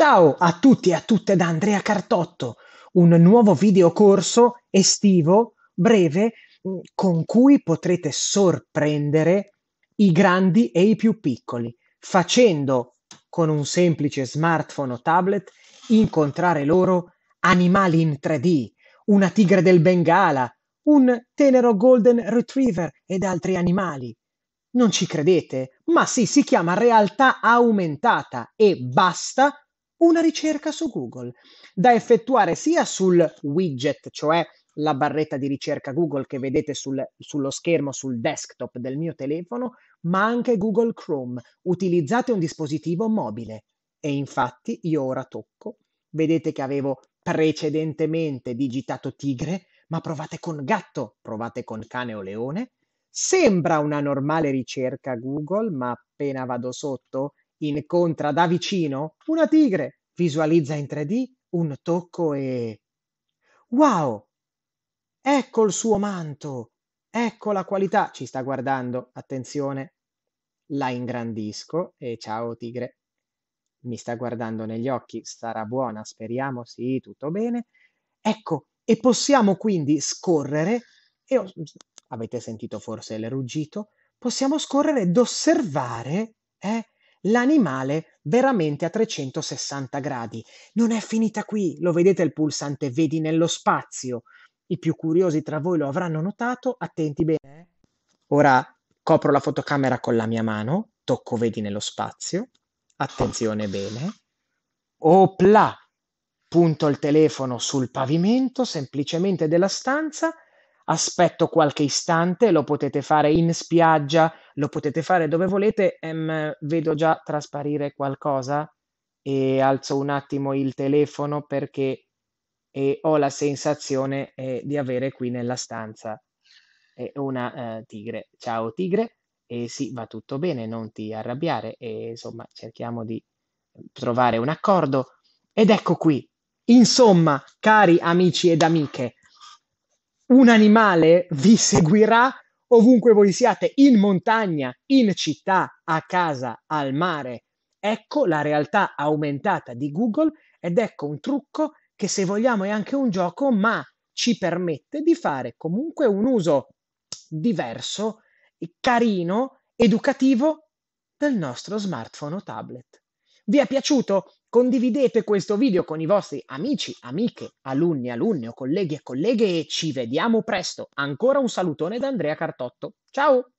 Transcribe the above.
Ciao a tutti e a tutte da Andrea Cartotto, un nuovo video corso estivo, breve, mm, con cui potrete sorprendere i grandi e i più piccoli, facendo con un semplice smartphone o tablet incontrare loro animali in 3D, una tigre del Bengala, un tenero golden retriever ed altri animali. Non ci credete? Ma sì, si chiama realtà aumentata e basta una ricerca su Google da effettuare sia sul widget, cioè la barretta di ricerca Google che vedete sul, sullo schermo, sul desktop del mio telefono, ma anche Google Chrome. Utilizzate un dispositivo mobile. E infatti io ora tocco, vedete che avevo precedentemente digitato tigre, ma provate con gatto, provate con cane o leone. Sembra una normale ricerca Google, ma appena vado sotto incontra da vicino una tigre, visualizza in 3D un tocco e... Wow! Ecco il suo manto! Ecco la qualità! Ci sta guardando, attenzione! La ingrandisco e ciao tigre! Mi sta guardando negli occhi, sarà buona, speriamo, sì, tutto bene. Ecco, e possiamo quindi scorrere, e avete sentito forse il ruggito, possiamo scorrere ed osservare eh, l'animale veramente a 360 gradi. Non è finita qui, lo vedete il pulsante vedi nello spazio. I più curiosi tra voi lo avranno notato, attenti bene. Ora copro la fotocamera con la mia mano, tocco vedi nello spazio, attenzione bene. Opla! Punto il telefono sul pavimento semplicemente della stanza aspetto qualche istante, lo potete fare in spiaggia, lo potete fare dove volete, ehm, vedo già trasparire qualcosa e alzo un attimo il telefono perché eh, ho la sensazione eh, di avere qui nella stanza eh, una eh, tigre. Ciao tigre, e sì, va tutto bene, non ti arrabbiare e insomma cerchiamo di trovare un accordo. Ed ecco qui. Insomma, cari amici ed amiche, un animale vi seguirà ovunque voi siate, in montagna, in città, a casa, al mare. Ecco la realtà aumentata di Google ed ecco un trucco che se vogliamo è anche un gioco, ma ci permette di fare comunque un uso diverso, carino, educativo del nostro smartphone o tablet. Vi è piaciuto? Condividete questo video con i vostri amici, amiche, alunni, alunne o colleghi e colleghe e ci vediamo presto. Ancora un salutone da Andrea Cartotto. Ciao!